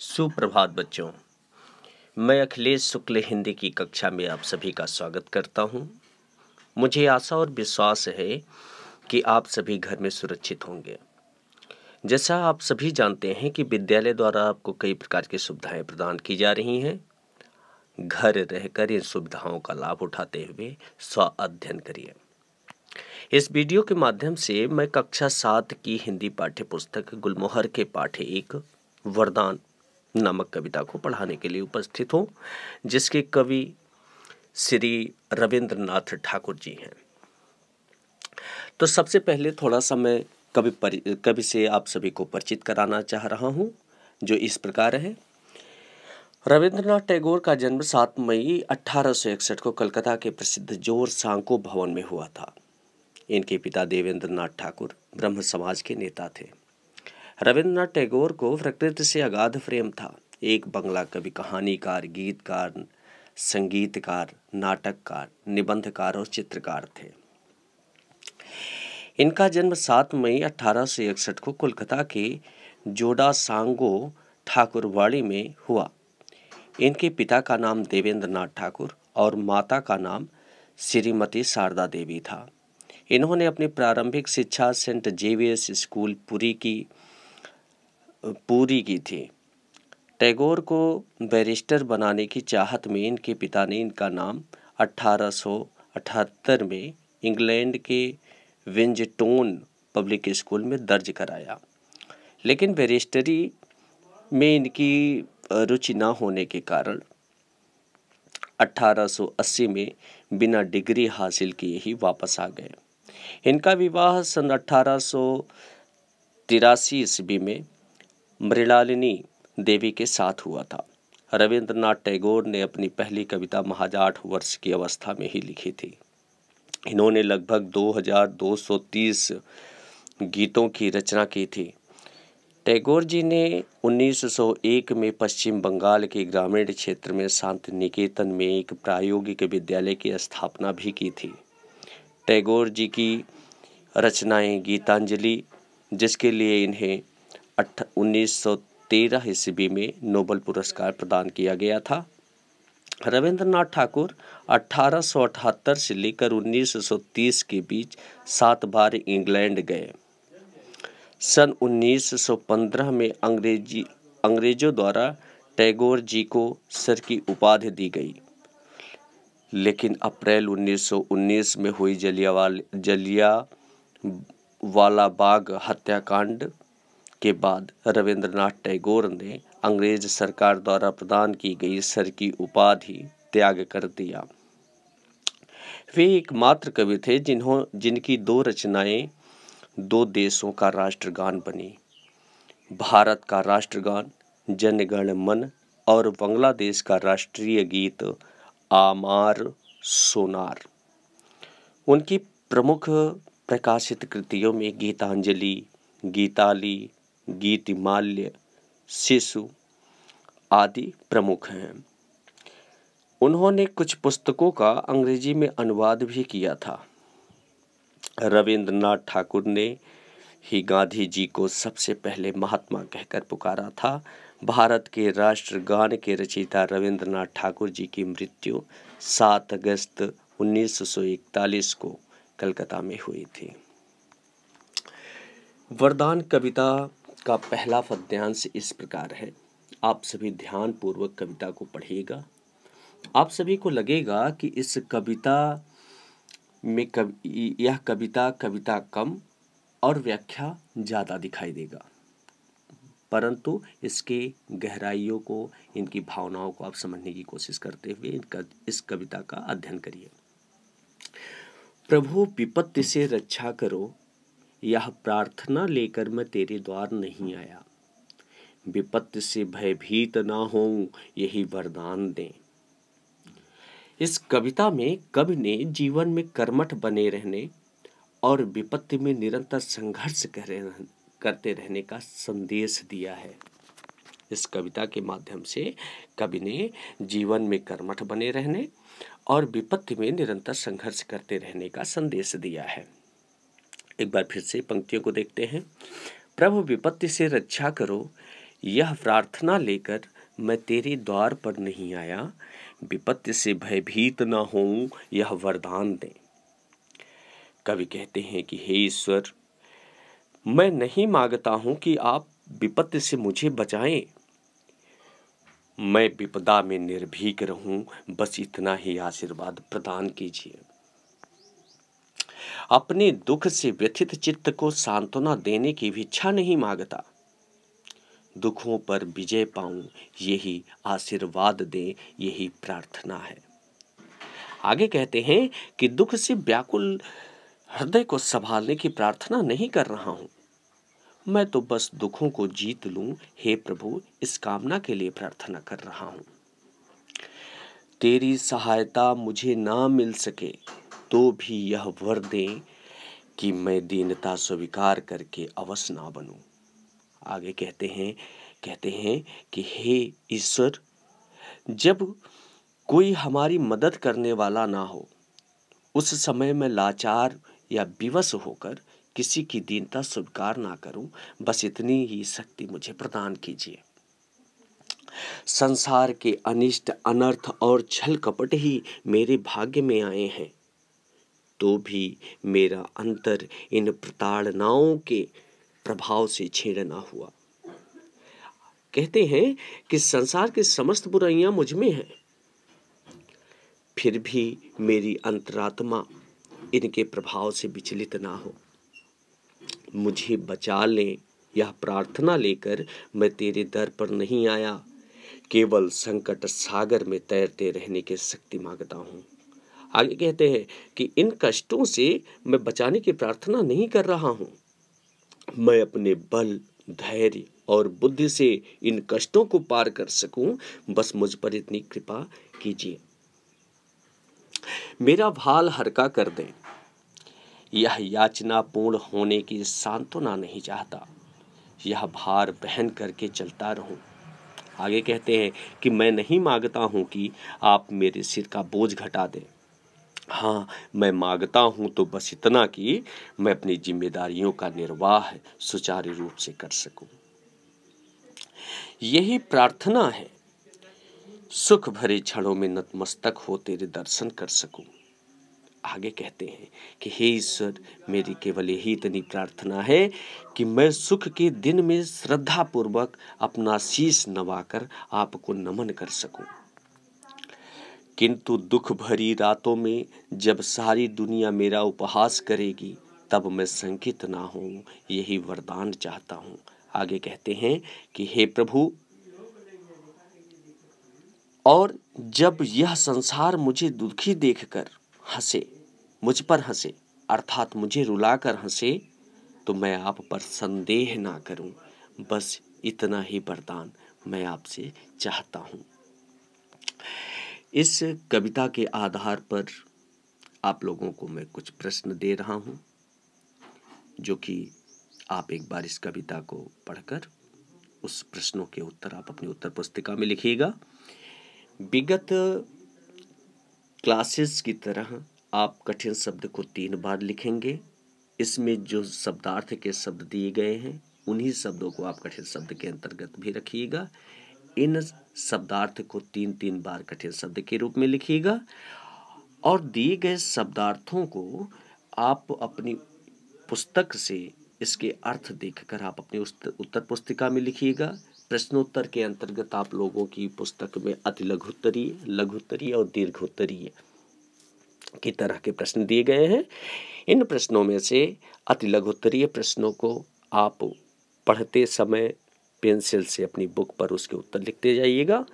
सुप्रभात बच्चों मैं अखिलेश शुक्ल हिंदी की कक्षा में आप सभी का स्वागत करता हूं। मुझे आशा और विश्वास है कि आप सभी घर में सुरक्षित होंगे जैसा आप सभी जानते हैं कि विद्यालय द्वारा आपको कई प्रकार की सुविधाएं प्रदान की जा रही हैं घर रहकर इन सुविधाओं का लाभ उठाते हुए स्व अध्ययन करिए इस वीडियो के माध्यम से मैं कक्षा सात की हिंदी पाठ्य पुस्तक गुलमोहर के पाठ्य एक वरदान नामक कविता को पढ़ाने के लिए उपस्थित हूँ जिसके कवि श्री रविंद्रनाथ ठाकुर जी हैं तो सबसे पहले थोड़ा सा मैं कवि परि कवि से आप सभी को परिचित कराना चाह रहा हूँ जो इस प्रकार है रविंद्रनाथ टैगोर का जन्म 7 मई 1861 को कलकत्ता के प्रसिद्ध जोर सांको भवन में हुआ था इनके पिता देवेंद्रनाथ ठाकुर ब्रह्म समाज के नेता थे रविंद्रनाथ टैगोर को प्रकृति से अगाध प्रेम था एक बंगला कवि कहानीकार गीतकार संगीतकार नाटककार निबंधकार और चित्रकार थे इनका जन्म 7 मई अठारह को कोलकाता के जोडा सांगो ठाकुरवाड़ी में हुआ इनके पिता का नाम देवेंद्र नाथ ठाकुर और माता का नाम श्रीमती शारदा देवी था इन्होंने अपनी प्रारंभिक शिक्षा सेंट जेवियर्स स्कूल पुरी की पूरी की थी टैगोर को बैरिस्टर बनाने की चाहत में इनके पिता ने इनका नाम 1878 में इंग्लैंड के विंजटोन पब्लिक स्कूल में दर्ज कराया लेकिन बैरिस्टरी में इनकी रुचि ना होने के कारण 1880 में बिना डिग्री हासिल किए ही वापस आ गए इनका विवाह सन अठारह तिरासी ईस्वी में मृणालिनी देवी के साथ हुआ था रविंद्रनाथ टैगोर ने अपनी पहली कविता महाजाठ आठ वर्ष की अवस्था में ही लिखी थी इन्होंने लगभग 2230 गीतों की रचना की थी टैगोर जी ने 1901 में पश्चिम बंगाल के ग्रामीण क्षेत्र में शांत निकेतन में एक प्रायोगिक विद्यालय की स्थापना भी की थी टैगोर जी की रचनाएं गीतांजलि जिसके लिए इन्हें अठ उन्नीस ईस्वी में नोबल पुरस्कार प्रदान किया गया था रविंद्रनाथ ठाकुर 1878 से लेकर 1930 के बीच सात बार इंग्लैंड गए सन 1915 में अंग्रेजी अंग्रेजों द्वारा टैगोर जी को सर की उपाधि दी गई लेकिन अप्रैल 1919 में हुई जलियावाल जलिया वाला बाग हत्याकांड के बाद रविंद्रनाथ टैगोर ने अंग्रेज सरकार द्वारा प्रदान की गई सर की उपाधि त्याग कर दिया वे एकमात्र कवि थे जिन्हों जिनकी दो रचनाएं दो देशों का राष्ट्रगान बनी भारत का राष्ट्रगान जनगण मन और बांग्लादेश का राष्ट्रीय गीत आमार सोनार उनकी प्रमुख प्रकाशित कृतियों में गीतांजलि गीताली गीतिमाल्य शिशु आदि प्रमुख हैं उन्होंने कुछ पुस्तकों का अंग्रेजी में अनुवाद भी किया था रविंद्रनाथ ठाकुर ने ही गांधी जी को सबसे पहले महात्मा कहकर पुकारा था भारत के राष्ट्रगान के रचयिता रविंद्रनाथ ठाकुर जी की मृत्यु 7 अगस्त 1941 को कलकत्ता में हुई थी वरदान कविता का पहला पद्यांश इस प्रकार है आप सभी ध्यान पूर्वक कविता को पढ़िएगा आप सभी को लगेगा कि इस कविता में कव यह कविता कविता कम और व्याख्या ज़्यादा दिखाई देगा परंतु इसके गहराइयों को इनकी भावनाओं को आप समझने की कोशिश करते हुए इनका इस कविता का अध्ययन करिए प्रभु विपत्ति से रक्षा करो यह प्रार्थना लेकर मैं तेरे द्वार नहीं आया विपत्ति से भयभीत ना हो यही वरदान दें इस कविता में कवि ने जीवन में कर्मठ बने रहने और विपत्ति में निरंतर संघर्ष करते रहने का संदेश दिया है इस कविता के माध्यम से कवि ने जीवन में कर्मठ बने रहने और विपत्ति में निरंतर संघर्ष करते रहने का संदेश दिया है एक बार फिर से पंक्तियों को देखते हैं प्रभु विपत्ति से रक्षा करो यह प्रार्थना लेकर मैं तेरे द्वार पर नहीं आया विपत्ति से भयभीत ना हो यह वरदान दें कवि कहते हैं कि हे ईश्वर मैं नहीं मांगता हूं कि आप विपत्ति से मुझे बचाएं मैं विपदा में निर्भीक रहूं बस इतना ही आशीर्वाद प्रदान कीजिए अपने दुख से व्यथित चित्त को सांत्वना देने की भी इच्छा नहीं मांगता दुखों पर विजय पाऊं यही आशीर्वाद दे यही प्रार्थना है आगे कहते हैं कि दुख से व्याकुल हृदय को संभालने की प्रार्थना नहीं कर रहा हूं मैं तो बस दुखों को जीत लूं हे प्रभु इस कामना के लिए प्रार्थना कर रहा हूं तेरी सहायता मुझे ना मिल सके तो भी यह वर दें कि मैं दीनता स्वीकार करके अवश्य ना बनूं आगे कहते हैं कहते हैं कि हे ईश्वर जब कोई हमारी मदद करने वाला ना हो उस समय में लाचार या विवश होकर किसी की दीनता स्वीकार ना करूं बस इतनी ही शक्ति मुझे प्रदान कीजिए संसार के अनिष्ट अनर्थ और छल कपट ही मेरे भाग्य में आए हैं तो भी मेरा अंतर इन प्रताड़नाओं के प्रभाव से छेड़ना हुआ कहते हैं कि संसार की समस्त बुराइयां मुझ में हैं फिर भी मेरी अंतरात्मा इनके प्रभाव से विचलित ना हो मुझे बचा ले यह प्रार्थना लेकर मैं तेरे दर पर नहीं आया केवल संकट सागर में तैरते रहने की शक्ति मांगता हूं आगे कहते हैं कि इन कष्टों से मैं बचाने की प्रार्थना नहीं कर रहा हूँ मैं अपने बल धैर्य और बुद्धि से इन कष्टों को पार कर सकूं बस मुझ पर इतनी कृपा कीजिए मेरा भाल हरका कर दे यह याचना पूर्ण होने की सांत्वना नहीं चाहता यह भार बहन करके चलता रहूं आगे कहते हैं कि मैं नहीं मांगता हूं कि आप मेरे सिर का बोझ घटा दें हाँ मैं मांगता हूँ तो बस इतना कि मैं अपनी जिम्मेदारियों का निर्वाह सुचारू रूप से कर सकूं यही प्रार्थना है सुख भरे क्षणों में नतमस्तक हो तेरे दर्शन कर सकूं आगे कहते हैं कि हे ईश्वर मेरी केवल यही इतनी प्रार्थना है कि मैं सुख के दिन में श्रद्धापूर्वक अपना शीश नवाकर आपको नमन कर सकूं किंतु दुख भरी रातों में जब सारी दुनिया मेरा उपहास करेगी तब मैं संकित ना हूँ यही वरदान चाहता हूँ आगे कहते हैं कि हे प्रभु और जब यह संसार मुझे दुखी देखकर हंसे मुझ पर हंसे अर्थात मुझे रुलाकर हंसे तो मैं आप पर संदेह ना करूं बस इतना ही वरदान मैं आपसे चाहता हूं इस कविता के आधार पर आप लोगों को मैं कुछ प्रश्न दे रहा हूँ जो कि आप एक बार इस कविता को पढ़कर उस प्रश्नों के उत्तर आप अपनी उत्तर पुस्तिका में लिखिएगा विगत क्लासेस की तरह आप कठिन शब्द को तीन बार लिखेंगे इसमें जो शब्दार्थ के शब्द दिए गए हैं उन्हीं शब्दों को आप कठिन शब्द के अंतर्गत भी रखिएगा इन शब्दार्थ को तीन तीन बार कठिन शब्द के रूप में लिखिएगा और दिए गए शब्दार्थों को आप अपनी पुस्तक से इसके अर्थ देखकर आप अपनी उत्तर पुस्तिका में लिखिएगा प्रश्नोत्तर के अंतर्गत आप लोगों की पुस्तक में अति लघुत्तरीय लघुत्तरीय और दीर्घोत्तरीय की तरह के प्रश्न दिए गए हैं इन प्रश्नों में से अति लघुत्तरीय प्रश्नों को आप पढ़ते समय पेंसिल से अपनी बुक पर उसके उत्तर लिखते जाइएगा